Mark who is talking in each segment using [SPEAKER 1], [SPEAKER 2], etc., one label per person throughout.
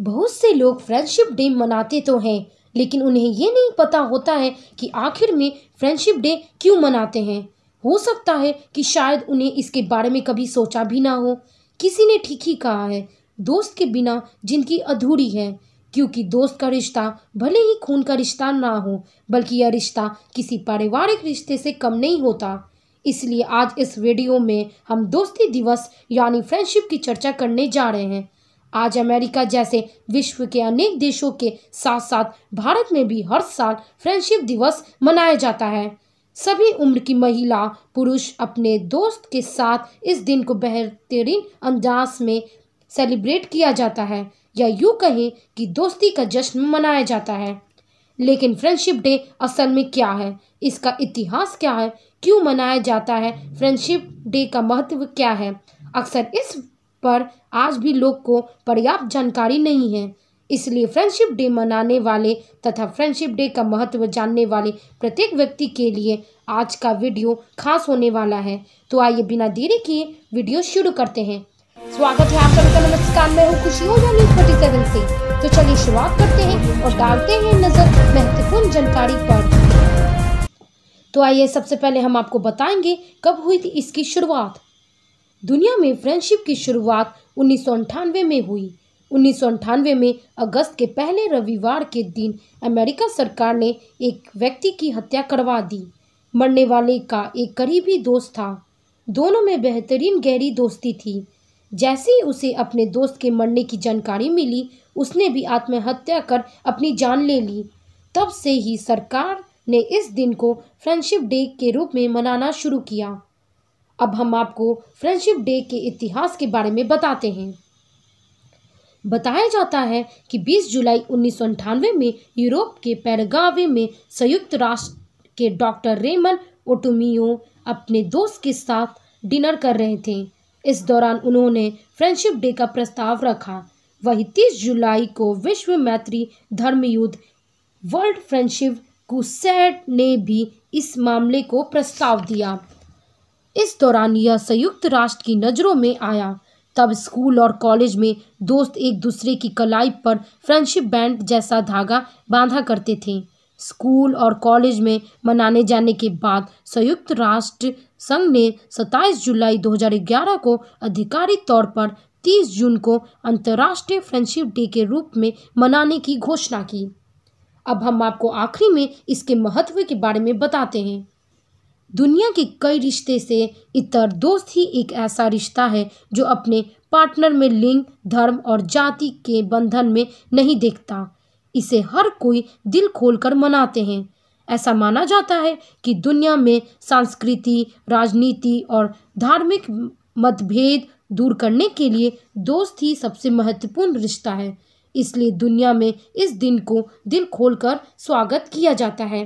[SPEAKER 1] बहुत से लोग फ्रेंडशिप डे मनाते तो हैं लेकिन उन्हें ये नहीं पता होता है कि आखिर में फ्रेंडशिप डे क्यों मनाते हैं हो सकता है कि शायद उन्हें इसके बारे में कभी सोचा भी ना हो किसी ने ठीक ही कहा है दोस्त के बिना जिंदगी अधूरी है क्योंकि दोस्त का रिश्ता भले ही खून का रिश्ता ना हो बल्कि यह रिश्ता किसी पारिवारिक रिश्ते से कम नहीं होता इसलिए आज इस वीडियो में हम दोस्ती दिवस यानी फ्रेंडशिप की चर्चा करने जा रहे हैं आज अमेरिका जैसे विश्व के अनेक देशों के साथ साथ भारत में भी हर साल फ्रेंडशिप दिवस मनाया जाता है सभी उम्र की महिला पुरुष अपने दोस्त के साथ इस दिन को बेहतरीन अंदाज में सेलिब्रेट किया जाता है या यूँ कहें कि दोस्ती का जश्न मनाया जाता है लेकिन फ्रेंडशिप डे असल में क्या है इसका इतिहास क्या है क्यों मनाया जाता है फ्रेंडशिप डे का महत्व क्या है अक्सर इस पर आज भी लोग को पर्याप्त जानकारी नहीं है इसलिए फ्रेंडशिप डे मनाने वाले तथा फ्रेंडशिप डे का महत्व जानने वाले प्रत्येक व्यक्ति के लिए आज का वीडियो खास होने वाला है तो आइए बिना देरी किए वीडियो शुरू करते हैं स्वागत है आप सभी नमस्कार मैं हूँ खुशी ओझा न्यूज सेवन से तो चलिए शुरुआत करते हैं और डालते हैं नजर महत्वपूर्ण जानकारी पर तो आइए सबसे पहले हम आपको बताएंगे कब हुई थी इसकी शुरुआत दुनिया में फ्रेंडशिप की शुरुआत उन्नीस में हुई उन्नीस में अगस्त के पहले रविवार के दिन अमेरिका सरकार ने एक व्यक्ति की हत्या करवा दी मरने वाले का एक करीबी दोस्त था दोनों में बेहतरीन गहरी दोस्ती थी जैसे ही उसे अपने दोस्त के मरने की जानकारी मिली उसने भी आत्महत्या कर अपनी जान ले ली तब से ही सरकार ने इस दिन को फ्रेंडशिप डे के रूप में मनाना शुरू किया अब हम आपको फ्रेंडशिप डे के इतिहास के बारे में बताते हैं बताया जाता है कि 20 जुलाई उन्नीस में यूरोप के पैरगावे में संयुक्त राष्ट्र के डॉक्टर रेमन ओटोमियो अपने दोस्त के साथ डिनर कर रहे थे इस दौरान उन्होंने फ्रेंडशिप डे का प्रस्ताव रखा वही तीस जुलाई को विश्व मैत्री धर्मयुद्ध वर्ल्ड फ्रेंडशिप कुसेट ने भी इस मामले को प्रस्ताव दिया इस दौरान यह संयुक्त राष्ट्र की नज़रों में आया तब स्कूल और कॉलेज में दोस्त एक दूसरे की कलाई पर फ्रेंडशिप बैंड जैसा धागा बांधा करते थे स्कूल और कॉलेज में मनाने जाने के बाद संयुक्त राष्ट्र संघ ने 27 जुलाई 2011 को आधिकारिक तौर पर 30 जून को अंतर्राष्ट्रीय फ्रेंडशिप डे के रूप में मनाने की घोषणा की अब हम आपको आखिरी में इसके महत्व के बारे में बताते हैं दुनिया के कई रिश्ते से इतर दोस्त ही एक ऐसा रिश्ता है जो अपने पार्टनर में लिंग धर्म और जाति के बंधन में नहीं देखता इसे हर कोई दिल खोलकर मनाते हैं ऐसा माना जाता है कि दुनिया में संस्कृति राजनीति और धार्मिक मतभेद दूर करने के लिए दोस्त ही सबसे महत्वपूर्ण रिश्ता है इसलिए दुनिया में इस दिन को दिल खोलकर स्वागत किया जाता है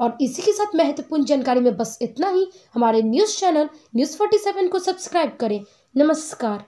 [SPEAKER 1] और इसी के साथ महत्वपूर्ण जानकारी में बस इतना ही हमारे news channel news forty seven को सब्सक्राइब करें नमस्कार